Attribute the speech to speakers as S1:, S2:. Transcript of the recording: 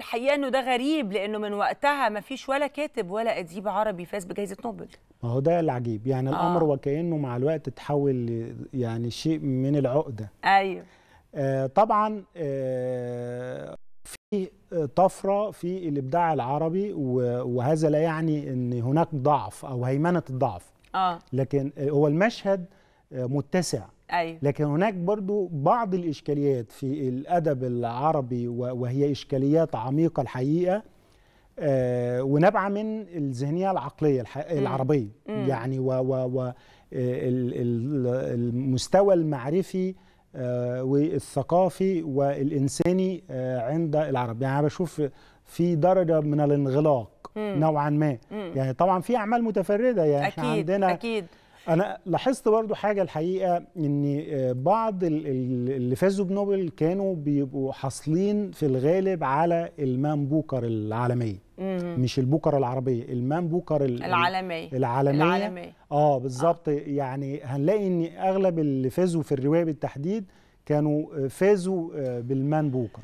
S1: والحقيقه انه ده غريب لانه من وقتها ما فيش ولا كاتب ولا اديب عربي فاز بجائزه نوبل ما هو ده العجيب يعني آه. الامر وكانه مع الوقت تحول يعني شيء من العقده ايوه آه طبعا آه في طفره في الابداع العربي وهذا لا يعني ان هناك ضعف او هيمنه الضعف آه. لكن آه، هو المشهد آه، متسع أيوة. لكن هناك برضو بعض الإشكاليات في الأدب العربي وهي إشكاليات عميقة الحقيقة آه ونابعة من الذهنية العقلية العربية مم. يعني و, و, و المستوى المعرفي آه، والثقافي والإنساني آه، عند العرب يعني أنا بشوف في درجة من الانغلاق مم. نوعا ما مم. يعني طبعا في أعمال متفردة يعني أكيد. عندنا أكيد انا لاحظت برضو حاجه الحقيقه ان آه، بعض اللي فازوا بنوبل كانوا بيبقوا حاصلين في الغالب على المان بوكر العالميه مش البوكر العربيه المان بوكر العالميه العالميه, العالمية. اه, آه. بالظبط آه. يعني هنلاقي ان اغلب اللي فازوا في الروايه بالتحديد كانوا آه، فازوا بالمان بوكر